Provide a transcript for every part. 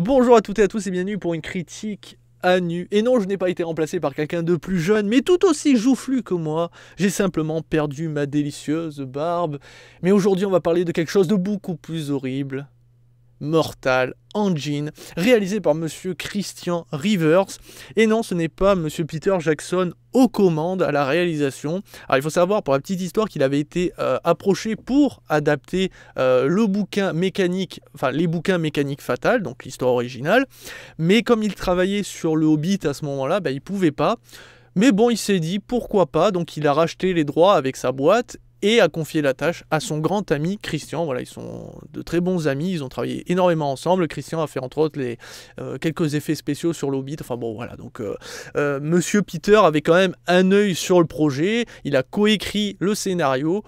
Bonjour à toutes et à tous et bienvenue pour une critique à nu. Et non, je n'ai pas été remplacé par quelqu'un de plus jeune, mais tout aussi joufflu que moi. J'ai simplement perdu ma délicieuse barbe. Mais aujourd'hui, on va parler de quelque chose de beaucoup plus horrible. Mortal Engine, réalisé par monsieur Christian Rivers. Et non, ce n'est pas monsieur Peter Jackson aux commandes à la réalisation. Alors il faut savoir pour la petite histoire qu'il avait été euh, approché pour adapter euh, le bouquin mécanique, enfin les bouquins mécaniques fatales, donc l'histoire originale. Mais comme il travaillait sur le Hobbit à ce moment-là, bah, il pouvait pas. Mais bon, il s'est dit pourquoi pas, donc il a racheté les droits avec sa boîte et a confié la tâche à son grand ami Christian. Voilà, ils sont de très bons amis, ils ont travaillé énormément ensemble. Christian a fait entre autres les, euh, quelques effets spéciaux sur l'Hobbit. Enfin bon, voilà, donc euh, euh, Monsieur Peter avait quand même un œil sur le projet, il a coécrit le scénario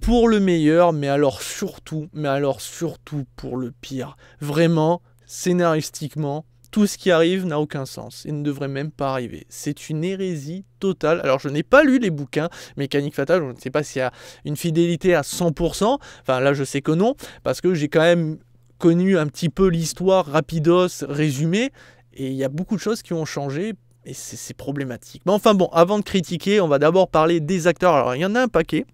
pour le meilleur, mais alors surtout, mais alors surtout pour le pire. Vraiment, scénaristiquement, tout ce qui arrive n'a aucun sens et ne devrait même pas arriver. C'est une hérésie totale. Alors je n'ai pas lu les bouquins Mécanique Fatale, je ne sais pas s'il y a une fidélité à 100%, enfin là je sais que non, parce que j'ai quand même connu un petit peu l'histoire rapidos résumée, et il y a beaucoup de choses qui ont changé et c'est problématique. Mais enfin bon, avant de critiquer, on va d'abord parler des acteurs. Alors il y en a un paquet,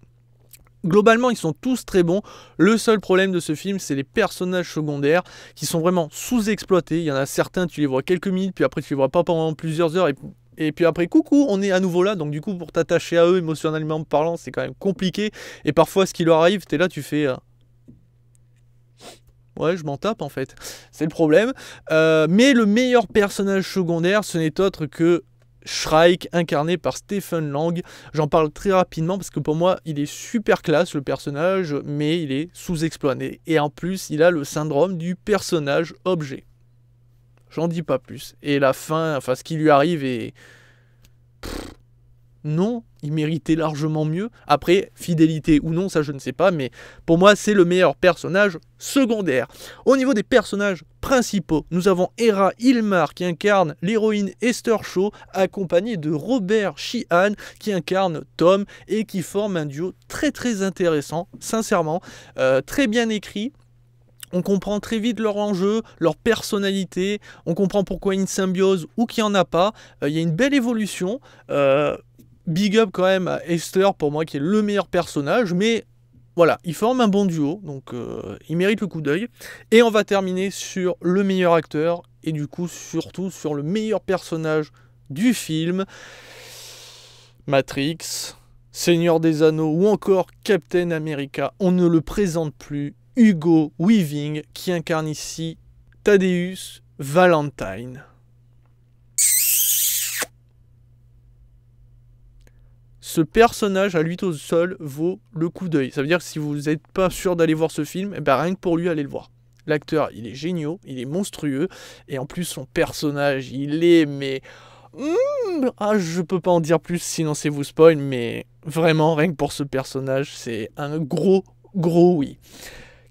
Globalement, ils sont tous très bons. Le seul problème de ce film, c'est les personnages secondaires qui sont vraiment sous-exploités. Il y en a certains, tu les vois quelques minutes, puis après tu les vois pas pendant plusieurs heures. Et, puis après, coucou, on est à nouveau là. Donc du coup, pour t'attacher à eux émotionnellement parlant, c'est quand même compliqué. Et parfois, ce qui leur arrive, t'es là, tu fais... Euh, ouais, je m'en tape en fait. C'est le problème. Euh, mais le meilleur personnage secondaire, ce n'est autre que Shrike, incarné par Stephen Lang. J'en parle très rapidement parce que pour moi, il est super classe le personnage, mais il est sous-exploité. Et en plus, il a le syndrome du personnage objet. J'en dis pas plus. Et la fin, enfin, ce qui lui arrive est non, il méritait largement mieux. Après, fidélité ou non, ça je ne sais pas, mais pour moi c'est le meilleur personnage secondaire. Au niveau des personnages principaux, nous avons Hera Ilmar qui incarne l'héroïne Esther Shaw, accompagnée de Robert Sheehan qui incarne Tom et qui forme un duo très très intéressant, sincèrement, euh, très bien écrit. On comprend très vite leur enjeu, leur personnalité, on comprend pourquoi il y a une symbiose ou qu'il n'y en a pas. Euh, il y a une belle évolution. Euh, big up quand même à Esther pour moi qui est le meilleur personnage, mais voilà, ils forment un bon duo, donc euh, il mérite le coup d'œil. Et on va terminer sur le meilleur acteur, et du coup surtout sur le meilleur personnage du film. Matrix, Seigneur des Anneaux ou encore Captain America, on ne le présente plus. Hugo Weaving qui incarne ici Thaddeus Valentine. ce personnage à lui tout seul vaut le coup d'œil. Ça veut dire que si vous n'êtes pas sûr d'aller voir ce film, et eh ben rien que pour lui, allez le voir. L'acteur, il est génial, il est monstrueux, et en plus son personnage, il est mais hmm, ah je peux pas en dire plus sinon c'est vous spoil, mais vraiment rien que pour ce personnage, c'est un gros gros oui.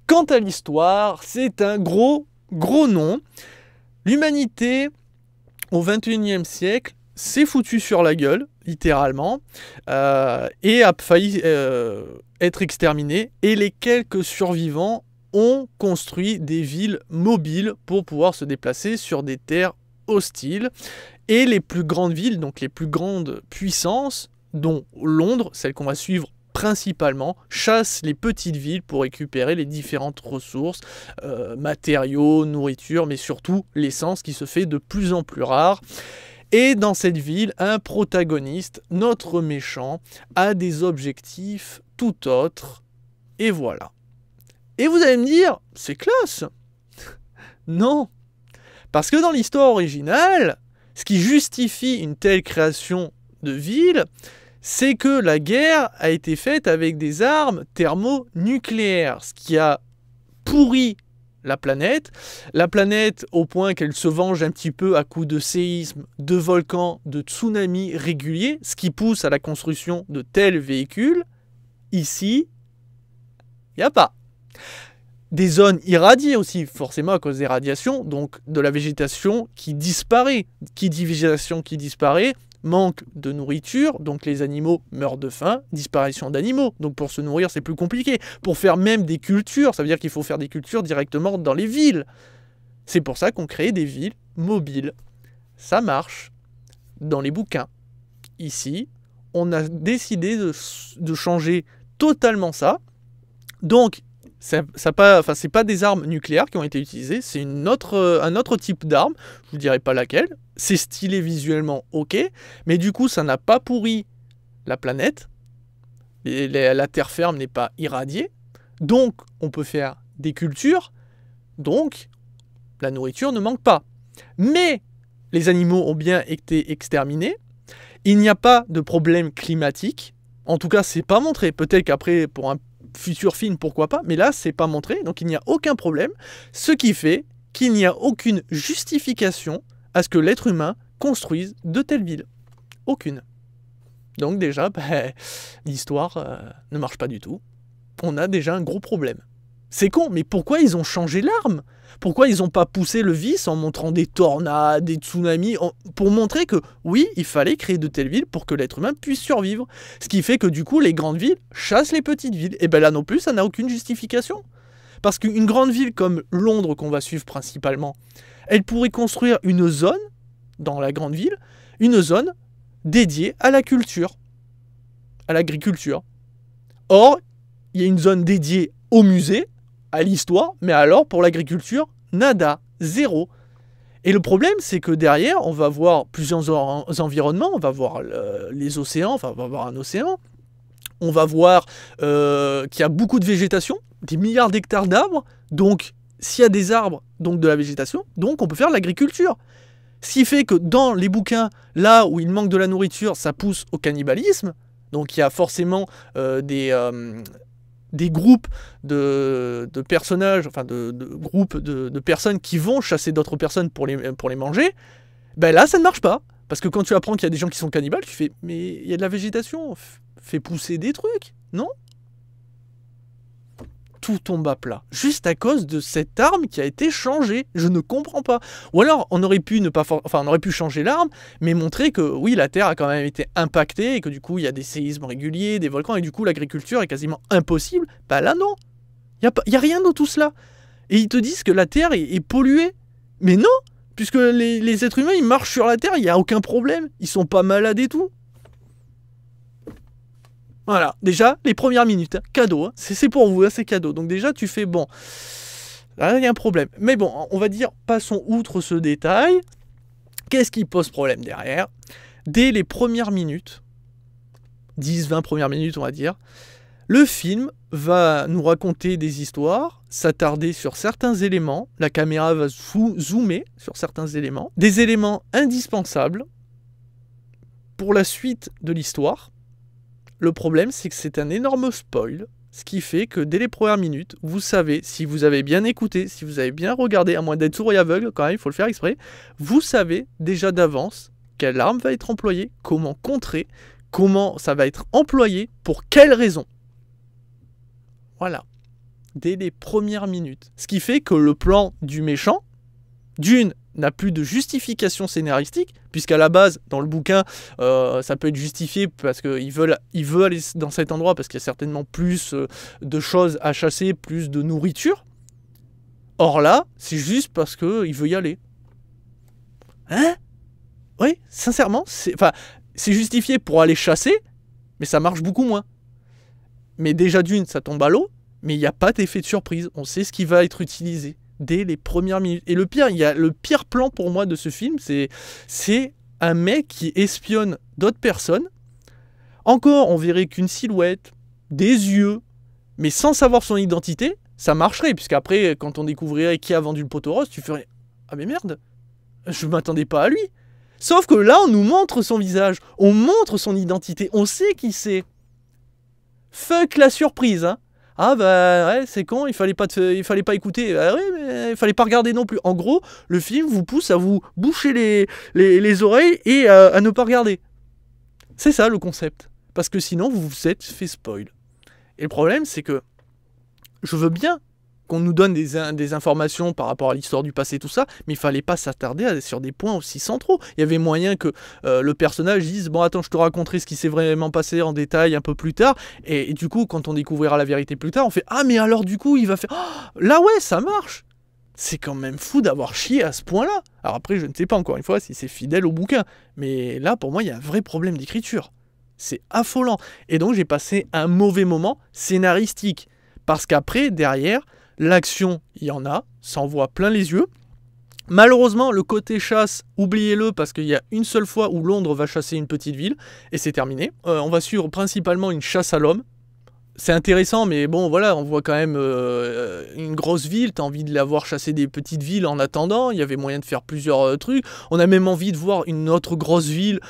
Quant à l'histoire, c'est un gros gros non. L'humanité au 21e siècle s'est foutue sur la gueule littéralement, euh, et a failli euh, être exterminé, et les quelques survivants ont construit des villes mobiles pour pouvoir se déplacer sur des terres hostiles. Et les plus grandes villes, donc les plus grandes puissances, dont Londres, celle qu'on va suivre principalement, chassent les petites villes pour récupérer les différentes ressources, euh, matériaux, nourriture, mais surtout l'essence qui se fait de plus en plus rare. Et dans cette ville, un protagoniste, notre méchant, a des objectifs tout autres. Et voilà. Et vous allez me dire, c'est classe Non Parce que dans l'histoire originale, ce qui justifie une telle création de ville, c'est que la guerre a été faite avec des armes thermonucléaires, ce qui a pourri la planète. La planète au point qu'elle se venge un petit peu à coups de séismes, de volcans, de tsunamis réguliers, ce qui pousse à la construction de tels véhicules. Ici, il n'y a pas. Des zones irradiées aussi, forcément à cause des radiations, donc de la végétation qui disparaît. Qui dit végétation qui disparaît, manque de nourriture, donc les animaux meurent de faim, disparition d'animaux, donc pour se nourrir c'est plus compliqué. Pour faire même des cultures, ça veut dire qu'il faut faire des cultures directement dans les villes. C'est pour ça qu'on crée des villes mobiles. Ça marche dans les bouquins. Ici, on a décidé de, changer totalement ça. Donc, ça, ça pas, enfin, c'est pas des armes nucléaires qui ont été utilisées, c'est une autre, euh, un autre type d'arme. Je vous dirai pas laquelle. C'est stylé visuellement, ok, mais du coup, ça n'a pas pourri la planète. Et la terre ferme n'est pas irradiée, donc on peut faire des cultures, donc la nourriture ne manque pas. Mais les animaux ont bien été exterminés. Il n'y a pas de problème climatique. En tout cas, c'est pas montré. Peut-être qu'après, pour un futur film, pourquoi pas, mais là, c'est pas montré, donc il n'y a aucun problème. Ce qui fait qu'il n'y a aucune justification à ce que l'être humain construise de telles villes. Aucune. Donc déjà, bah, l'histoire euh, ne marche pas du tout. On a déjà un gros problème. C'est con, mais pourquoi ils ont changé l'arme Pourquoi ils n'ont pas poussé le vice en montrant des tornades, des tsunamis, pour montrer que oui, il fallait créer de telles villes pour que l'être humain puisse survivre Ce qui fait que du coup, les grandes villes chassent les petites villes. Et bien là non plus, ça n'a aucune justification. Parce qu'une grande ville comme Londres, qu'on va suivre principalement, elle pourrait construire une zone, dans la grande ville, une zone dédiée à la culture, à l'agriculture. Or, il y a une zone dédiée au musée à l'histoire, mais alors pour l'agriculture, nada, zéro. Et le problème, c'est que derrière, on va voir plusieurs environnements, on va voir les océans, enfin, on va voir un océan, on va voir euh, qu'il y a beaucoup de végétation, des milliards d'hectares d'arbres, donc s'il y a des arbres, donc de la végétation, donc on peut faire de l'agriculture. Ce qui fait que dans les bouquins, là où il manque de la nourriture, ça pousse au cannibalisme, donc il y a forcément euh, des, euh, des groupes de, de personnages, enfin de, groupes de, personnes qui vont chasser d'autres personnes pour les, pour les manger, ben là ça ne marche pas. Parce que quand tu apprends qu'il y a des gens qui sont cannibales, tu fais mais il y a de la végétation, fais pousser des trucs, non tout tombe à plat, juste à cause de cette arme qui a été changée. Je ne comprends pas. Ou alors, on aurait pu ne pas, enfin, on aurait pu changer l'arme, mais montrer que oui, la Terre a quand même été impactée et que du coup, il y a des séismes réguliers, des volcans, et du coup, l'agriculture est quasiment impossible. Bah là, non. Il n'y a, rien de tout cela. Et ils te disent que la Terre est, polluée. Mais non, puisque les, les, êtres humains, ils marchent sur la Terre, il n'y a aucun problème. Ils sont pas malades et tout. Voilà, déjà, les premières minutes, hein, cadeau, hein. c'est pour vous, hein, c'est cadeau. Donc déjà, tu fais, bon, là, il y a un problème. Mais bon, on va dire, passons outre ce détail. Qu'est-ce qui pose problème derrière Dès les premières minutes, 10-20 premières minutes, on va dire, le film va nous raconter des histoires, s'attarder sur certains éléments, la caméra va zoomer sur certains éléments, des éléments indispensables pour la suite de l'histoire, le problème, c'est que c'est un énorme spoil, ce qui fait que dès les premières minutes, vous savez, si vous avez bien écouté, si vous avez bien regardé, à moins d'être sourd et aveugle, quand même, il faut le faire exprès, vous savez déjà d'avance quelle arme va être employée, comment contrer, comment ça va être employé, pour quelles raisons. Voilà. Dès les premières minutes. Ce qui fait que le plan du méchant, d'une, n'a plus de justification scénaristique, puisqu'à la base, dans le bouquin, euh, ça peut être justifié parce qu'il veut, aller dans cet endroit parce qu'il y a certainement plus euh, de choses à chasser, plus de nourriture. Or là, c'est juste parce qu'il veut y aller. Hein Oui, sincèrement, c'est justifié pour aller chasser, mais ça marche beaucoup moins. Mais déjà d'une, ça tombe à l'eau, mais il n'y a pas d'effet de surprise. On sait ce qui va être utilisé dès les premières minutes. Et le pire, il y a le pire plan pour moi de ce film, c'est c'est un mec qui espionne d'autres personnes. Encore, on verrait qu'une silhouette, des yeux, mais sans savoir son identité, ça marcherait, puisqu'après, quand on découvrirait qui a vendu le poteau rose, tu ferais Ah mais merde, je m'attendais pas à lui. Sauf que là, on nous montre son visage, on montre son identité, on sait qui c'est. Fuck la surprise, hein. Ah bah ouais, c'est con, il fallait pas, il fallait pas écouter. Ah oui, mais euh, il fallait pas regarder non plus. En gros, le film vous pousse à vous boucher les, les, oreilles et à, euh, à ne pas regarder. C'est ça le concept. Parce que sinon, vous vous êtes fait spoil. Et le problème, c'est que je veux bien qu'on nous donne des, informations par rapport à l'histoire du passé, tout ça, mais il fallait pas s'attarder sur des points aussi centraux. Il y avait moyen que euh, le personnage dise Bon, attends, je te raconterai ce qui s'est vraiment passé en détail un peu plus tard. Et, du coup, quand on découvrira la vérité plus tard, on fait Ah, mais alors, du coup, il va faire oh, Là, ouais, ça marche C'est quand même fou d'avoir chié à ce point-là. Alors après, je ne sais pas encore une fois si c'est fidèle au bouquin, mais là, pour moi, il y a un vrai problème d'écriture. C'est affolant. Et donc, j'ai passé un mauvais moment scénaristique. Parce qu'après, derrière, L'action, il y en a, s'en voit plein les yeux. Malheureusement, le côté chasse, oubliez-le parce qu'il y a une seule fois où Londres va chasser une petite ville et c'est terminé. Euh, on va suivre principalement une chasse à l'homme. C'est intéressant, mais bon, voilà, on voit quand même euh, une grosse ville. T'as envie de la voir chasser des petites villes en attendant. Il y avait moyen de faire plusieurs euh, trucs. On a même envie de voir une autre grosse ville,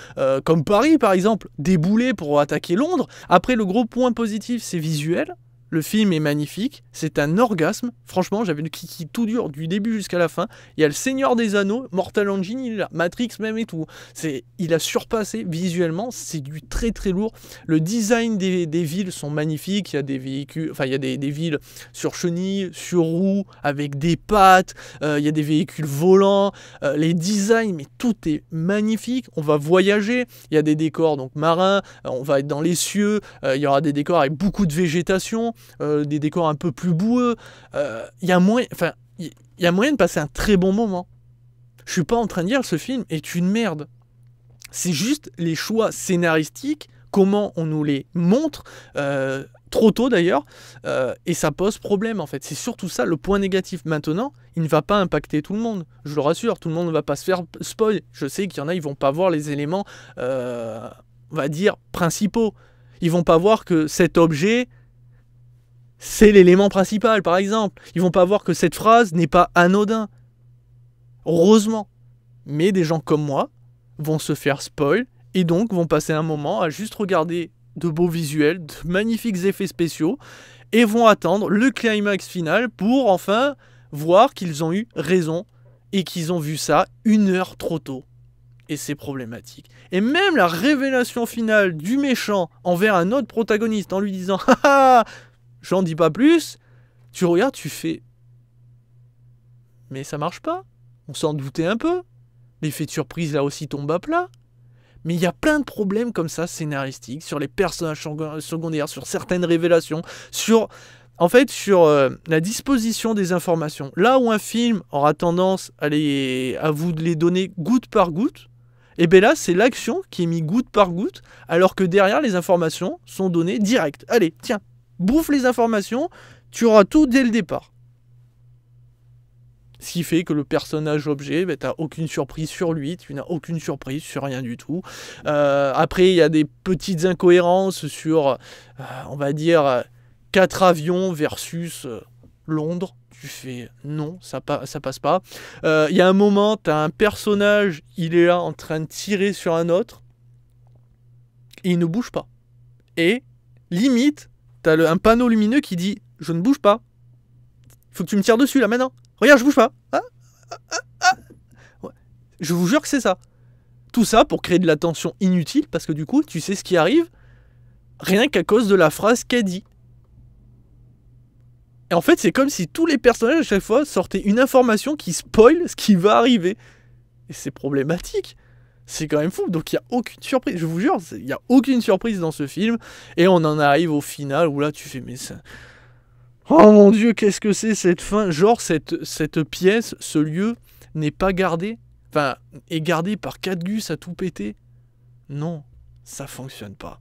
comme Paris par exemple, débouler pour attaquer Londres. Après, le gros point positif, c'est visuel. Le film est magnifique, c'est un orgasme. Franchement, j'avais le kiki tout dur du début jusqu'à la fin. Il y a le Seigneur des Anneaux, Mortal Engine, Matrix même et tout. C'est, il a surpassé visuellement, c'est du très très lourd. Le design des, villes sont magnifiques. Il y a des véhicules, enfin il y a des, villes sur chenilles, sur roues, avec des pattes. Euh, il y a des véhicules volants, euh, les designs, mais tout est magnifique. On va voyager. Il y a des décors donc marins. Euh, on va être dans les cieux. il y aura des décors avec beaucoup de végétation. Euh, des décors un peu plus boueux. Il euh, y, a moyen, enfin, il a moyen de passer un très bon moment. Je suis pas en train de dire ce film est une merde. C'est juste les choix scénaristiques, comment on nous les montre, euh, trop tôt d'ailleurs, et ça pose problème en fait. C'est surtout ça le point négatif. Maintenant, il ne va pas impacter tout le monde, je le rassure, tout le monde ne va pas se faire spoil. Je sais qu'il y en a, ils vont pas voir les éléments, on va dire, principaux. Ils vont pas voir que cet objet, c'est l'élément principal, par exemple. Ils vont pas voir que cette phrase n'est pas anodin. Heureusement. Mais des gens comme moi vont se faire spoil et donc vont passer un moment à juste regarder de beaux visuels, de magnifiques effets spéciaux et vont attendre le climax final pour enfin voir qu'ils ont eu raison et qu'ils ont vu ça une heure trop tôt. Et c'est problématique. Et même la révélation finale du méchant envers un autre protagoniste en lui disant ah j'en dis pas plus. Tu regardes, tu fais. Mais ça marche pas. On s'en doutait un peu. L'effet de surprise là aussi tombe à plat. Mais il y a plein de problèmes comme ça scénaristiques sur les personnages euh, secondaires, sur certaines révélations, sur en fait sur euh, la disposition des informations. Là où un film aura tendance à, à vous les donner goutte par goutte, et eh bien là c'est l'action qui est mise goutte par goutte, alors que derrière les informations sont données directes. Allez, tiens, bouffe les informations, tu auras tout dès le départ. Ce qui fait que le personnage objet, ben, tu n'as aucune surprise sur lui, tu n'as aucune surprise sur rien du tout. Euh, après, il y a des petites incohérences sur, euh, on va dire, quatre avions versus euh, Londres. Tu fais non, ça, ça passe pas. Il y a un moment, tu as un personnage, il est là en train de tirer sur un autre, il ne bouge pas. Et limite, t'as un panneau lumineux qui dit Je ne bouge pas. Faut que tu me tires dessus là maintenant. Regarde, je bouge pas. Ah, ah, ah, je vous jure que c'est ça. Tout ça pour créer de la tension inutile parce que du coup, tu sais ce qui arrive rien qu'à cause de la phrase qu'elle dit. Et en fait, c'est comme si tous les personnages à chaque fois sortaient une information qui spoil ce qui va arriver. Et c'est problématique. C'est quand même fou. Donc il n'y a aucune surprise. Je vous jure, il n'y a aucune surprise dans ce film. Et on en arrive au final où là tu fais mais ça. Oh mon dieu, qu'est-ce que c'est cette fin Genre cette, cette pièce, ce lieu n'est pas gardé. Enfin, est gardé par gus à tout péter. Non, ça fonctionne pas.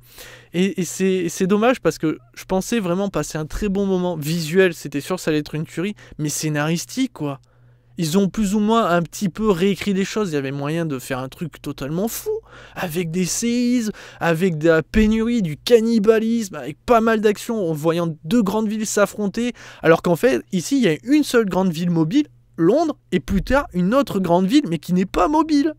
Et, et c'est dommage parce que je pensais vraiment passer un très bon moment visuel, c'était sûr ça allait être une tuerie, mais scénaristique quoi. Ils ont plus ou moins un petit peu réécrit les choses. Il y avait moyen de faire un truc totalement fou, avec des séismes, avec de la pénurie, du cannibalisme, avec pas mal d'actions, en voyant deux grandes villes s'affronter. Alors qu'en fait, ici, il y a une seule grande ville mobile, Londres, et plus tard, une autre grande ville, mais qui n'est pas mobile.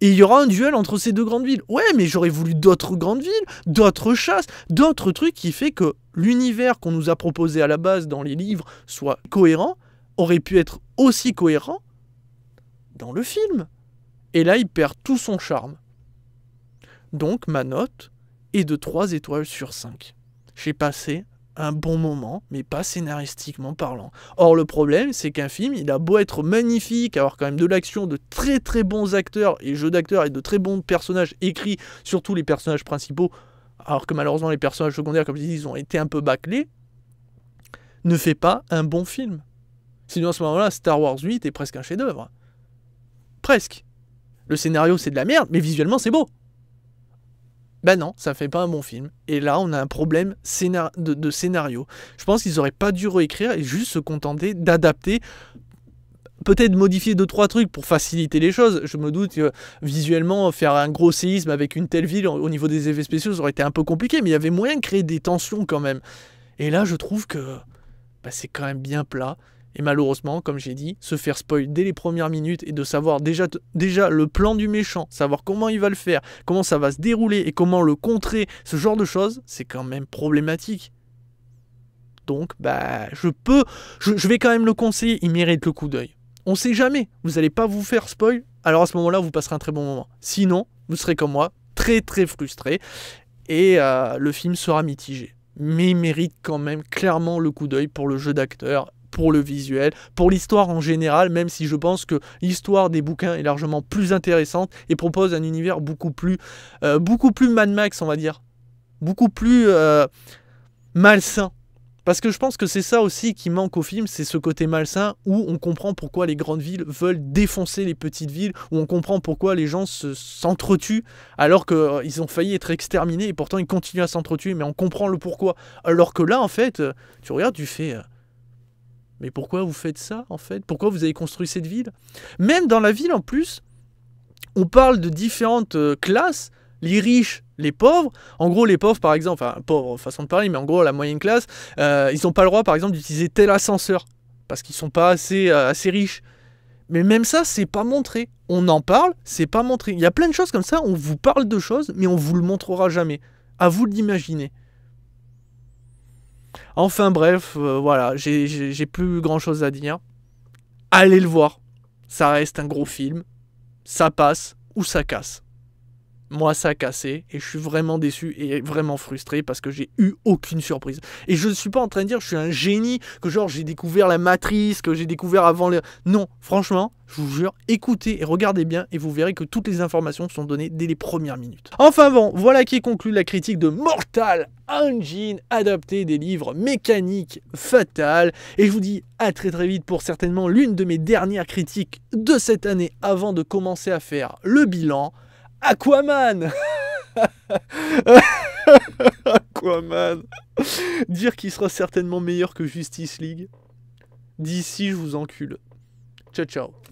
Et il y aura un duel entre ces deux grandes villes. Ouais, mais j'aurais voulu d'autres grandes villes, d'autres chasses, d'autres trucs qui fait que l'univers qu'on nous a proposé à la base dans les livres soit cohérent aurait pu être aussi cohérent dans le film. Et là, il perd tout son charme. Donc, ma note est de 3 étoiles sur 5. J'ai passé un bon moment, mais pas scénaristiquement parlant. Or, le problème, c'est qu'un film, il a beau être magnifique, avoir quand même de l'action, de très très bons acteurs et jeux d'acteurs et de très bons personnages écrits, surtout les personnages principaux, alors que malheureusement les personnages secondaires, comme je ils ont été un peu bâclés, ne fait pas un bon film. Sinon, à ce moment-là, Star Wars 8 est presque un chef-d'œuvre. Presque. Le scénario, c'est de la merde, mais visuellement, c'est beau. Ben non, ça fait pas un bon film. Et là, on a un problème de, scénario. Je pense qu'ils auraient pas dû réécrire et juste se contenter d'adapter. Peut-être modifier deux trois trucs pour faciliter les choses. Je me doute que visuellement, faire un gros séisme avec une telle ville au niveau des effets spéciaux, ça aurait été un peu compliqué, mais il y avait moyen de créer des tensions quand même. Et là, je trouve que bah, c'est quand même bien plat. Et malheureusement, comme j'ai dit, se faire spoil dès les premières minutes et de savoir déjà, déjà le plan du méchant, savoir comment il va le faire, comment ça va se dérouler et comment le contrer, ce genre de choses, c'est quand même problématique. Donc, bah, je peux, je, vais quand même le conseiller, il mérite le coup d'œil. On sait jamais, vous n'allez pas vous faire spoil, alors à ce moment-là, vous passerez un très bon moment. Sinon, vous serez comme moi, très très frustré, et euh, le film sera mitigé. Mais il mérite quand même clairement le coup d'œil pour le jeu d'acteur pour le visuel, pour l'histoire en général, même si je pense que l'histoire des bouquins est largement plus intéressante et propose un univers beaucoup plus, euh, beaucoup plus Mad Max, on va dire, beaucoup plus euh, malsain. Parce que je pense que c'est ça aussi qui manque au film, c'est ce côté malsain où on comprend pourquoi les grandes villes veulent défoncer les petites villes, où on comprend pourquoi les gens s'entretuent alors qu'ils euh, ont failli être exterminés et pourtant ils continuent à s'entretuer, mais on comprend le pourquoi. Alors que là, en fait, tu regardes, tu fais... Mais pourquoi vous faites ça en fait Pourquoi vous avez construit cette ville Même dans la ville en plus, on parle de différentes euh, classes, les riches, les pauvres. En gros, les pauvres par exemple, enfin pauvres façon de parler, mais en gros la moyenne classe, euh, ils n'ont pas le droit par exemple d'utiliser tel ascenseur parce qu'ils sont pas assez, euh, assez riches. Mais même ça, c'est pas montré. On en parle, c'est pas montré. Il y a plein de choses comme ça, on vous parle de choses, mais on vous le montrera jamais. À vous d'imaginer. Enfin bref, euh, voilà, j'ai plus grand chose à dire. Allez le voir. Ça reste un gros film. Ça passe ou ça casse moi ça a cassé et je suis vraiment déçu et vraiment frustré parce que j'ai eu aucune surprise. Et je ne suis pas en train de dire que je suis un génie, que genre j'ai découvert la matrice, que j'ai découvert avant les. Non, franchement, je vous jure, écoutez et regardez bien et vous verrez que toutes les informations sont données dès les premières minutes. Enfin bon, voilà qui conclut la critique de Mortal Engine, adapté des livres mécaniques fatales. Et je vous dis à très très vite pour certainement l'une de mes dernières critiques de cette année avant de commencer à faire le bilan. Aquaman Aquaman Dire qu'il sera certainement meilleur que Justice League. D'ici, je vous encule. Ciao, ciao.